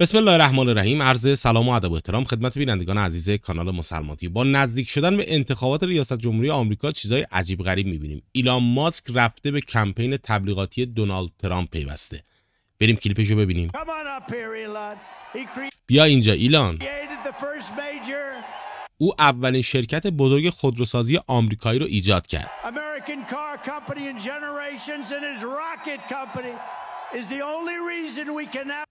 بسم الله الرحمن الرحیم عرض سلام و ادب و احترام خدمت بینندگان عزیز کانال مسلماتی با نزدیک شدن به انتخابات ریاست جمهوری آمریکا چیزای عجیب غریب میبینیم ایلان ماسک رفته به کمپین تبلیغاتی دونالد ترامپ پیوسته بریم کلیپشو ببینیم بیا اینجا ایلان او اولین شرکت بزرگ خودروسازی آمریکایی رو ایجاد کرد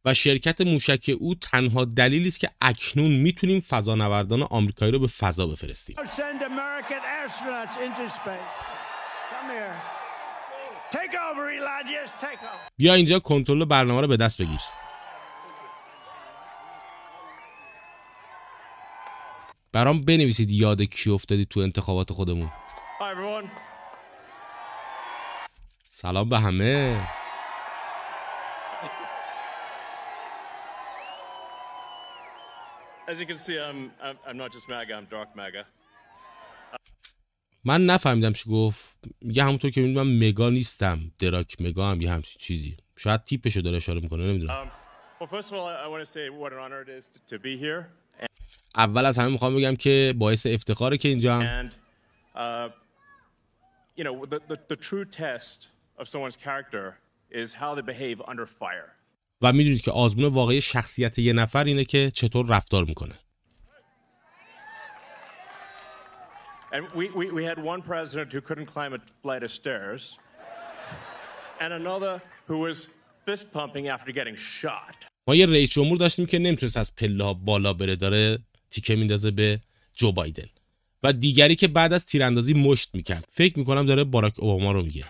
و شرکت موشک او تنها دلیلی است که اکنون میتونیم فضانوردان آمریکایی رو به فضا بفرستیم. بیا اینجا کنترل برنامه رو به دست بگیر. برام بنویسید یاد کی افتادی تو انتخابات خودمون. سلام به همه. As you can see, I'm, I'm not just MAGA, I'm dark MAGA. من نفهمیدم چی گفت میگه همونطور که میدونم مگا نیستم دراک مگا هم یه همچین چیزی شاید تیپشو داره اشاره میکنه نمیدونم um, اول از همه میخوام بگم که باعث افتخاره که اینجا هم uh, you know the, the, the true test of someone's character is how they behave under fire و میدونید که آزمون واقعی شخصیت یه نفر اینه که چطور رفتار میکنه And we, we, we had one president who couldn't climb a flight of stairs, and another who was fist pumping after getting shot. ما یه رئیس جمهور داشتیم که نمیتونست از پله بالا بره داره تیکه میندازه به جو بایدن و دیگری که بعد از تیراندازی مشت میکرد فکر میکنم داره باراک اوباما رو میگه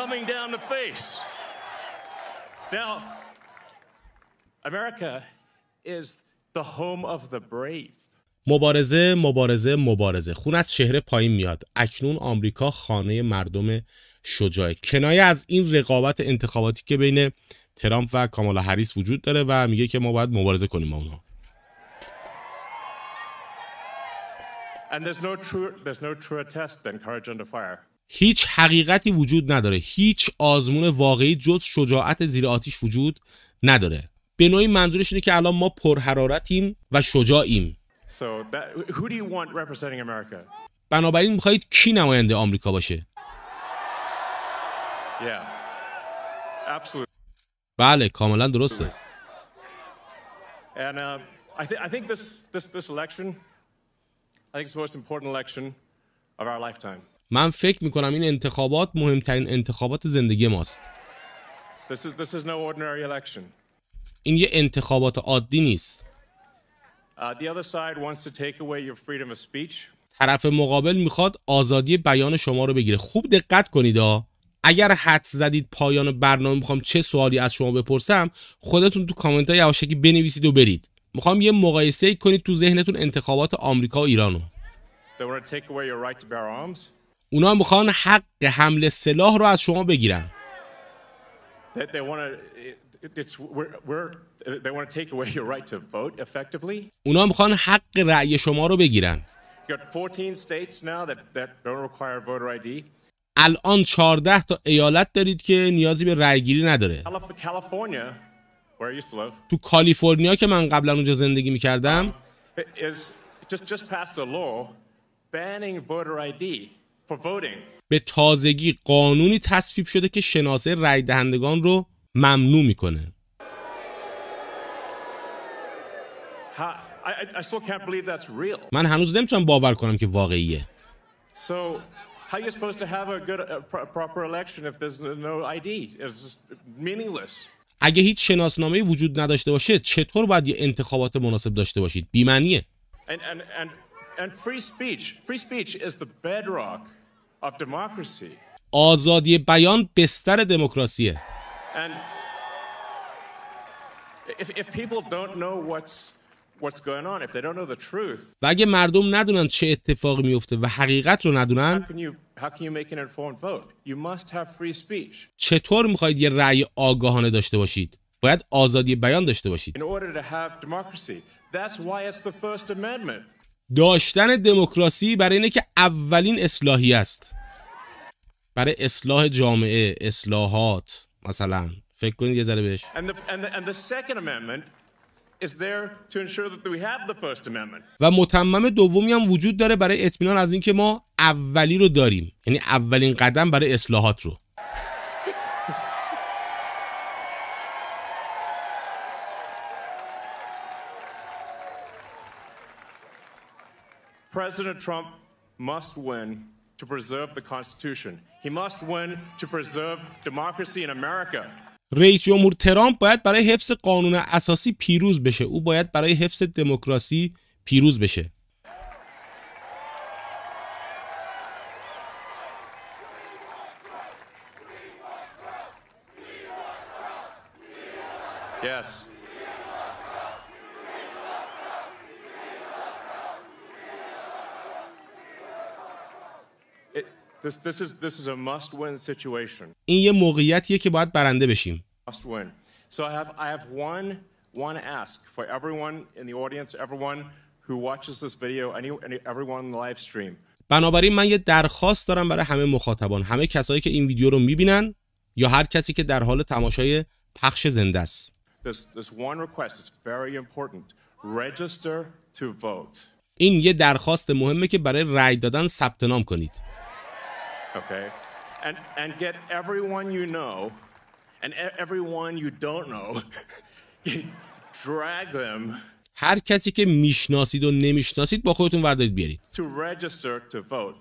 coming down the face. Now, America is the home of the brave. مبارزه مبارزه مبارزه خون از چهره پایین میاد اکنون آمریکا خانه مردم شجاع کنایه از این رقابت انتخاباتی که بین ترامپ و کامالا هریس وجود داره و میگه که ما باید مبارزه کنیم با اونها And there's no true, there's no truer test than courage under fire. هیچ حقیقتی وجود نداره هیچ آزمون واقعی جز شجاعت زیر آتیش وجود نداره به نوعی منظورش اینه که الان ما پرحرارتیم و شجاعیم بنابراین میخواهید کی نماینده آمریکا باشه بله کاملا درسته And, uh, I, من فکر میکنم این انتخابات مهمترین انتخابات زندگی ماست این یه انتخابات عادی نیست uh, طرف مقابل میخواد آزادی بیان شما رو بگیره خوب دقت کنید ها اگر حد زدید پایان برنامه میخوام چه سوالی از شما بپرسم خودتون تو کامنت های یواشکی بنویسید و برید میخوام یه مقایسه کنید تو ذهنتون انتخابات آمریکا و ایرانو اونا میخوان حق حمل سلاح رو از شما بگیرن اونا میخوان حق رأی شما رو بگیرن الان 14 تا ایالت دارید که نیازی به گیری نداره تو کالیفرنیا که من قبلا اونجا زندگی میکردم به تازگی قانونی تصویب شده که شناسه رای دهندگان رو ممنوع میکنه من هنوز نمیتونم باور کنم که واقعیه اگه هیچ شناسنامه وجود نداشته باشه چطور باید یه انتخابات مناسب داشته باشید بیمنیه آزادی بیان بستر دموکراسیه. و اگه مردم ندونن چه اتفاقی میفته و حقیقت رو ندونن چطور میخواید یه رأی آگاهانه داشته باشید؟ باید آزادی بیان داشته باشید. داشتن دموکراسی برای اینه که اولین اصلاحی است برای اصلاح جامعه اصلاحات مثلا فکر کنید یه ذره بهش و متمم دومی هم وجود داره برای اطمینان از اینکه ما اولی رو داریم یعنی اولین قدم برای اصلاحات رو President Trump must win to preserve the Constitution. He must win to preserve democracy in America. رئیس جمهور ترامپ باید برای حفظ قانون اساسی پیروز بشه. او باید برای حفظ دموکراسی پیروز بشه. This, this is, this is a must-win situation. این یه موقعیتیه که باید برنده بشیم. Must win. So I have, I have one, one ask for everyone in the audience, everyone who watches this video, any, everyone the live stream. بنابراین من یه درخواست دارم برای همه مخاطبان همه کسایی که این ویدیو رو میبینن یا هر کسی که در حال تماشای پخش زنده است this, one request, it's very important. Register to vote. این یه درخواست مهمه که برای رأی دادن ثبت نام کنید okay? And, and get everyone you know and everyone you don't know, drag them هر کسی که میشناسید و نمیشناسید با خودتون وردارید بیارید to register to vote.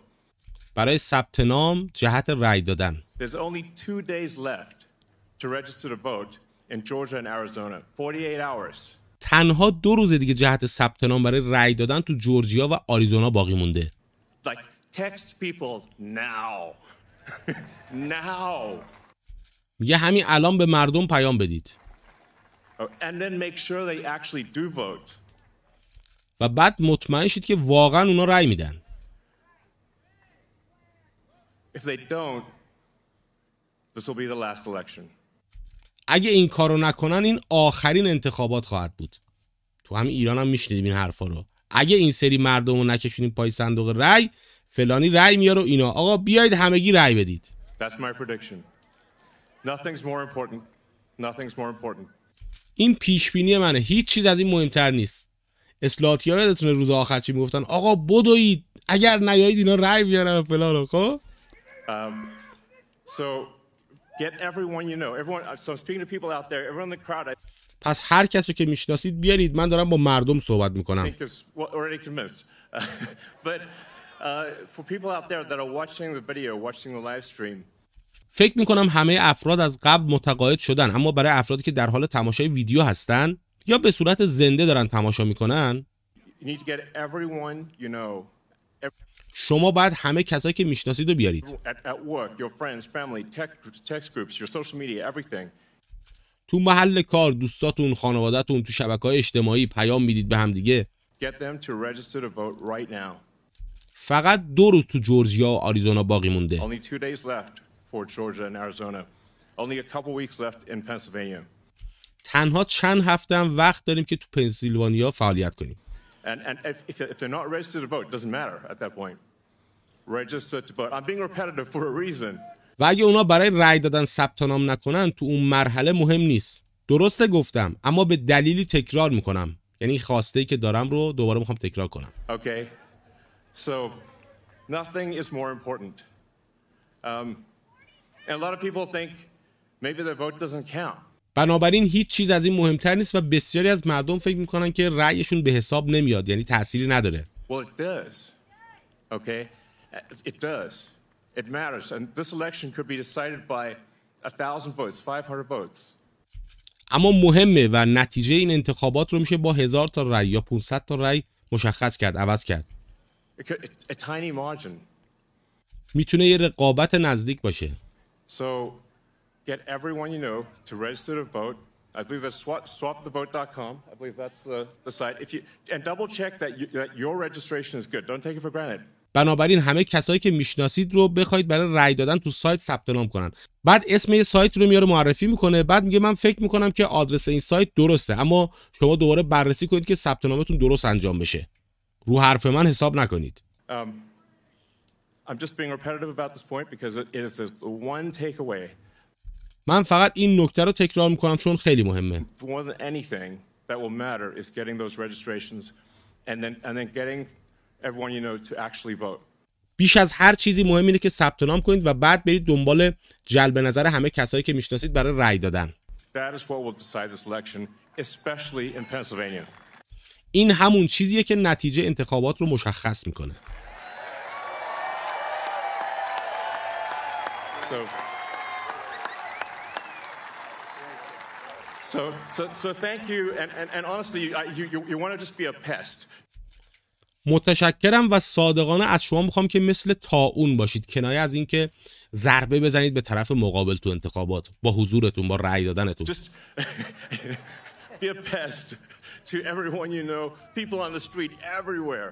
برای ثبت نام جهت رأی دادن There's only two days left to register to vote in Georgia and Arizona. 48 hours. تنها دو روز دیگه جهت ثبت نام برای رأی دادن تو جورجیا و آریزونا باقی مونده text people now now میگه همین الان به مردم پیام بدید oh, and then make sure they actually do vote و بعد مطمئن شید که واقعا اونا رأی میدن if they don't this will be the last election اگه این کارو نکنن این آخرین انتخابات خواهد بود تو همین ایران هم میشنیدیم این حرفا رو اگه این سری مردم رو نکشونیم پای صندوق رأی فلانی رأی میاره و اینا آقا بیایید همگی رأی بدید That's my prediction. Nothing's more important. Nothing's more important. این پیش بینی منه هیچ چیز از این مهمتر نیست اصلاحاتی ها یادتونه روز آخر چی میگفتن آقا بدوید اگر نیایید اینا رأی میارن و فلان خب um, so get everyone you know everyone so speaking to people out there everyone in the crowd I... پس هر کسی که میشناسید بیارید من دارم با مردم صحبت میکنم because, well, Uh, for people out there that are watching the video, watching the live stream, فکر همه افراد از قبل متقاعد شدن اما برای افرادی که در حال تماشای ویدیو هستن یا به صورت زنده دارن تماشا میکنن شما باید همه کسایی که میشناسید رو بیارید تو محل کار دوستاتون خانوادهتون تو شبکه های اجتماعی پیام میدید به هم دیگه فقط دو روز تو جورجیا و آریزونا باقی مونده تنها چند هفته هم وقت داریم که تو پنسیلوانیا فعالیت کنیم و اگه اونا برای رای دادن ثبت نام نکنن تو اون مرحله مهم نیست درسته گفتم اما به دلیلی تکرار میکنم یعنی خواسته ای که دارم رو دوباره میخوام تکرار کنم So nothing is more important. Um, and a lot of people think maybe their vote doesn't count. بنابراین هیچ چیز از این مهمتر نیست و بسیاری از مردم فکر میکنن که رأیشون به حساب نمیاد یعنی تأثیری نداره. Well, it does. Okay? It does. It matters. And this election could be decided by a thousand votes, 500 votes. اما مهمه و نتیجه این انتخابات رو میشه با هزار تا رأی یا 500 تا رأی مشخص کرد، عوض کرد. a tiny margin. میتونه یه رقابت نزدیک باشه. So get everyone you know to register to vote. I believe that's swap, swapthevote.com. I believe that's the, the site. If you and double check that, you, that your registration is good. Don't take it for granted. بنابراین همه کسایی که میشناسید رو بخواید برای رای دادن تو سایت ثبت نام کنن بعد اسم یه سایت رو میاره معرفی میکنه بعد میگه من فکر میکنم که آدرس این سایت درسته اما شما دوباره بررسی کنید که ثبت نامتون درست انجام بشه رو حرف من حساب نکنید من فقط این نکته رو تکرار میکنم چون خیلی مهمه بیش از هر چیزی مهم اینه که ثبت نام کنید و بعد برید دنبال جلب نظر همه کسایی که میشناسید برای رأی دادن. این همون چیزیه که نتیجه انتخابات رو مشخص میکنه متشکرم و صادقانه از شما میخوام که مثل تاون باشید کنایه از اینکه ضربه بزنید به طرف مقابل تو انتخابات با حضورتون با رأی دادنتون be a pest to everyone you know, people on the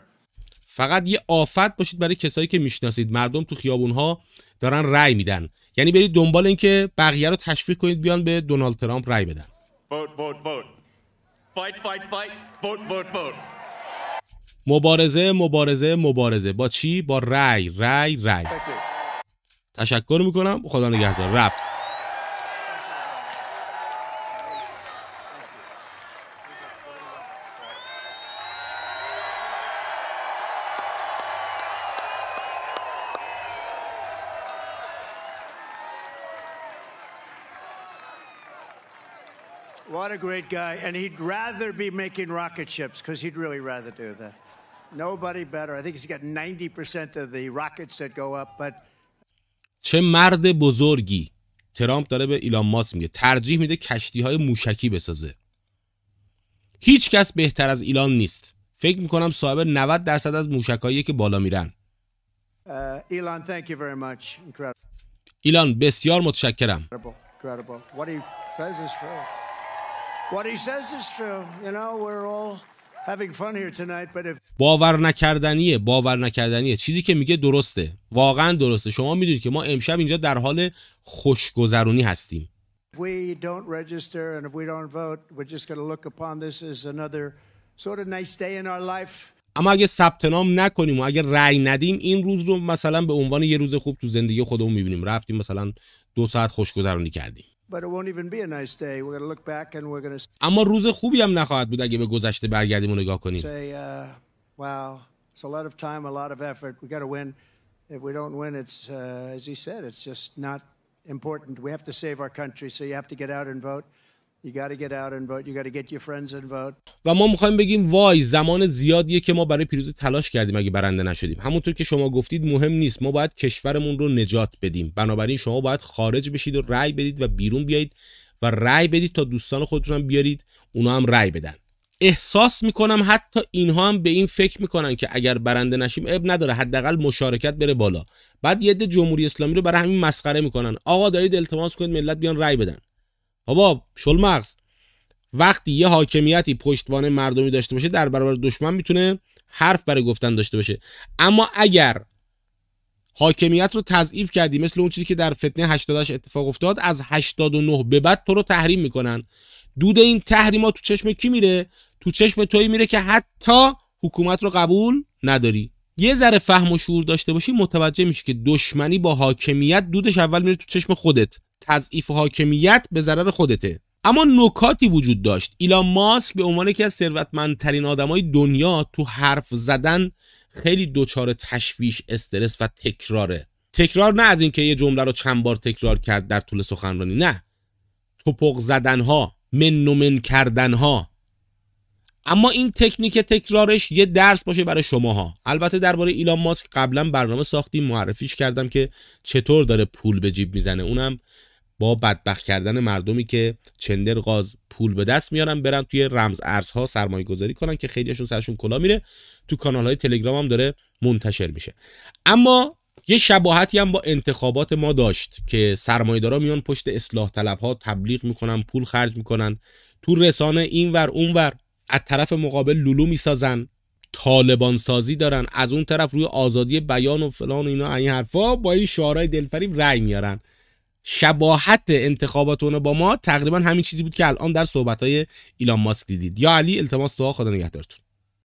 فقط یه آفت باشید برای کسایی که میشناسید مردم تو خیابونها دارن رأی میدن یعنی برید دنبال این که بقیه رو تشویق کنید بیان به دونالد ترامپ رأی بدن مبارزه مبارزه مبارزه با چی با رای رای رای. تشکر میکنم خدا نگهدار رفت a great guy. And he'd rather be making rocket ships because he'd really rather do that. Nobody better. I think he's got 90% of the rockets that go up, but چه مرد بزرگی ترامپ داره به ایلان ماسک میگه ترجیح میده کشتی های موشکی بسازه هیچ کس بهتر از ایلان نیست فکر میکنم صاحب 90 درصد از هایی که بالا میرن ایلان thank you very much. ایلان بسیار متشکرم Incredible. Incredible. باور نکردنیه باور نکردنیه چیزی که میگه درسته واقعا درسته شما میدونید که ما امشب اینجا در حال خوشگذرونی هستیم اما اگه ثبت نام نکنیم و اگه رأی ندیم این روز رو مثلا به عنوان یه روز خوب تو زندگی خودمون میبینیم رفتیم مثلا دو ساعت خوشگذرونی کردیم But it won't even be a nice day. We're going to look back and we're going to اما روز خوبی نخواهد بود اگه به گذشته برگردیم و نگاه کنیم. Say, uh, wow. It's a lot of time, a lot of effort. We got to win. If we don't win, it's uh, as he said, it's just not important. We have to save our country, so you have to get out and vote. و ما میخوایم بگیم وای زمان زیادیه که ما برای پیروزی تلاش کردیم اگه برنده نشدیم همونطور که شما گفتید مهم نیست ما باید کشورمون رو نجات بدیم بنابراین شما باید خارج بشید و رأی بدید و بیرون بیایید و رای بدید تا دوستان خودتون هم بیارید اونا هم رأی بدن احساس میکنم حتی اینها هم به این فکر میکنن که اگر برنده نشیم اب نداره حداقل مشارکت بره بالا بعد یه جمهوری اسلامی رو برای همین مسخره میکنن آقا دارید التماس کنید ملت بیان رأی بدن بابا مغز وقتی یه حاکمیتی پشتوانه مردمی داشته باشه در برابر دشمن میتونه حرف برای گفتن داشته باشه اما اگر حاکمیت رو تضعیف کردی مثل اون چیزی که در فتنه 88 اتفاق افتاد از 89 به بعد تو رو تحریم میکنن دود این تحریما تو چشم کی میره تو چشم توی میره که حتی حکومت رو قبول نداری یه ذره فهم و شعور داشته باشی متوجه میشی که دشمنی با حاکمیت دودش اول میره تو چشم خودت تضعیف حاکمیت به ضرر خودته اما نکاتی وجود داشت ایلان ماسک به عنوان یکی از ثروتمندترین آدمای دنیا تو حرف زدن خیلی دچار تشویش استرس و تکراره تکرار نه از اینکه یه جمله رو چند بار تکرار کرد در طول سخنرانی نه توپق زدن ها من و من کردن ها اما این تکنیک تکرارش یه درس باشه برای شماها البته درباره ایلان ماسک قبلا برنامه ساختیم معرفیش کردم که چطور داره پول به جیب میزنه اونم با بدبخ کردن مردمی که چندر غاز پول به دست میارن برن توی رمز ارزها سرمایه گذاری کنن که خیلیشون سرشون کلا میره تو کانال های تلگرام هم داره منتشر میشه اما یه شباهتی هم با انتخابات ما داشت که سرمایه‌دارا میان پشت اصلاح طلب ها تبلیغ میکنن پول خرج میکنن تو رسانه اینور اونور از طرف مقابل لولو میسازن طالبان سازی دارن از اون طرف روی آزادی بیان و فلان و اینا این حرفا با این شعارهای دلفریب رای میارن شباهت انتخابات با ما تقریبا همین چیزی بود که الان در صحبت های ایلان ماسک دیدید یا علی التماس دعا خدا نگهدارتون